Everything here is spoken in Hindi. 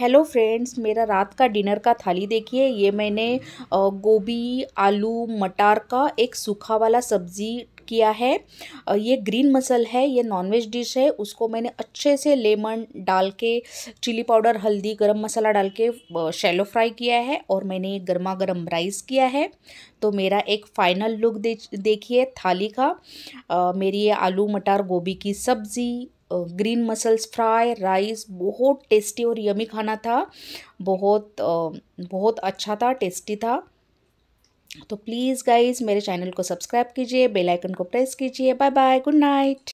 हेलो फ्रेंड्स मेरा रात का डिनर का थाली देखिए ये मैंने गोभी आलू मटर का एक सूखा वाला सब्ज़ी किया है ये ग्रीन मसल है ये नॉनवेज डिश है उसको मैंने अच्छे से लेमन डाल के चिली पाउडर हल्दी गरम मसाला डाल के शैलो फ्राई किया है और मैंने गर्मा गर्म राइस किया है तो मेरा एक फाइनल लुक देखिए थाली का आ, मेरी ये आलू मटर गोभी की सब्ज़ी ग्रीन मसल्स फ्राई राइस बहुत टेस्टी और यमी खाना था बहुत बहुत अच्छा था टेस्टी था तो प्लीज़ गाइज मेरे चैनल को सब्सक्राइब कीजिए बेल आइकन को प्रेस कीजिए बाय बाय गुड नाइट